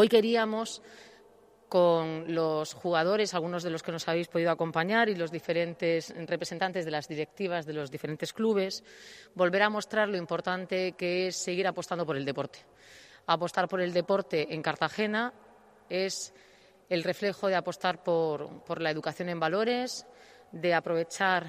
Hoy queríamos con los jugadores, algunos de los que nos habéis podido acompañar y los diferentes representantes de las directivas de los diferentes clubes, volver a mostrar lo importante que es seguir apostando por el deporte. Apostar por el deporte en Cartagena es el reflejo de apostar por, la educación en valores, de aprovechar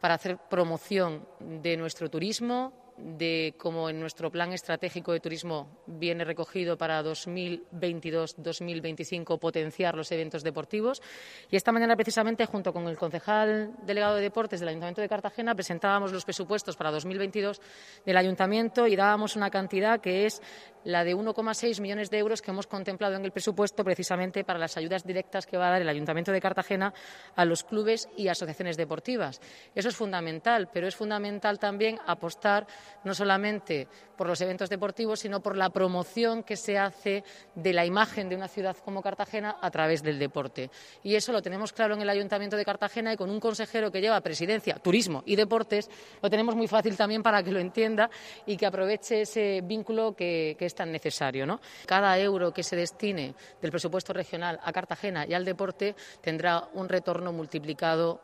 para hacer promoción de nuestro turismo, de cómo en nuestro plan estratégico de turismo viene recogido para 2022-2025 potenciar los eventos deportivos. Y esta mañana, precisamente, junto con el concejal delegado de Deportes del Ayuntamiento de Cartagena, presentábamos los presupuestos para 2022 del Ayuntamiento y dábamos una cantidad que es la de 1,6 millones de euros que hemos contemplado en el presupuesto precisamente para las ayudas directas que va a dar el Ayuntamiento de Cartagena a los clubes y asociaciones deportivas. Eso es fundamental, pero es fundamental también apostar no solamente por los eventos deportivos, sino por la promoción que se hace de la imagen de una ciudad como Cartagena a través del deporte. Y eso lo tenemos claro en el Ayuntamiento de Cartagena y con un consejero que lleva presidencia, turismo y deportes, lo tenemos muy fácil también para que lo entienda y que aproveche ese vínculo que, que tan necesario. ¿no? Cada euro que se destine del presupuesto regional a Cartagena y al deporte tendrá un retorno multiplicado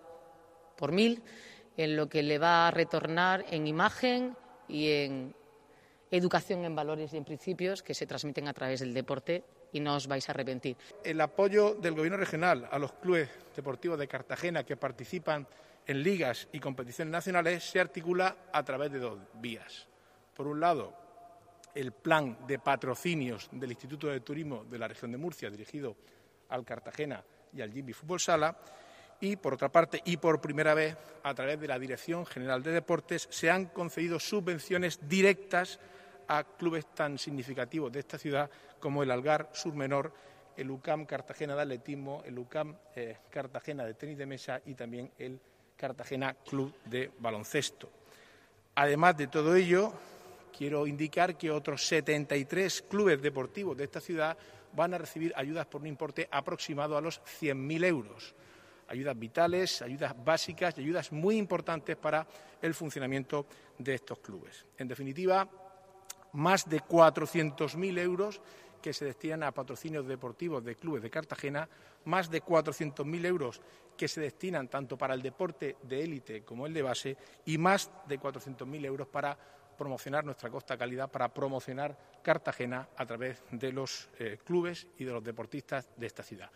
por mil en lo que le va a retornar en imagen y en educación en valores y en principios que se transmiten a través del deporte y no os vais a arrepentir. El apoyo del Gobierno regional a los clubes deportivos de Cartagena que participan en ligas y competiciones nacionales se articula a través de dos vías. Por un lado, el plan de patrocinios del Instituto de Turismo de la región de Murcia, dirigido al Cartagena y al Jimmy Fútbol Sala. Y, por otra parte, y por primera vez, a través de la Dirección General de Deportes, se han concedido subvenciones directas a clubes tan significativos de esta ciudad como el Algar Sur Menor, el UCAM Cartagena de Atletismo, el UCAM eh, Cartagena de Tenis de Mesa y también el Cartagena Club de Baloncesto. Además de todo ello, Quiero indicar que otros 73 clubes deportivos de esta ciudad van a recibir ayudas por un importe aproximado a los 100.000 euros. Ayudas vitales, ayudas básicas y ayudas muy importantes para el funcionamiento de estos clubes. En definitiva, más de 400.000 euros que se destinan a patrocinios deportivos de clubes de Cartagena, más de 400.000 euros que se destinan tanto para el deporte de élite como el de base y más de 400.000 euros para promocionar nuestra costa calidad, para promocionar Cartagena a través de los eh, clubes y de los deportistas de esta ciudad.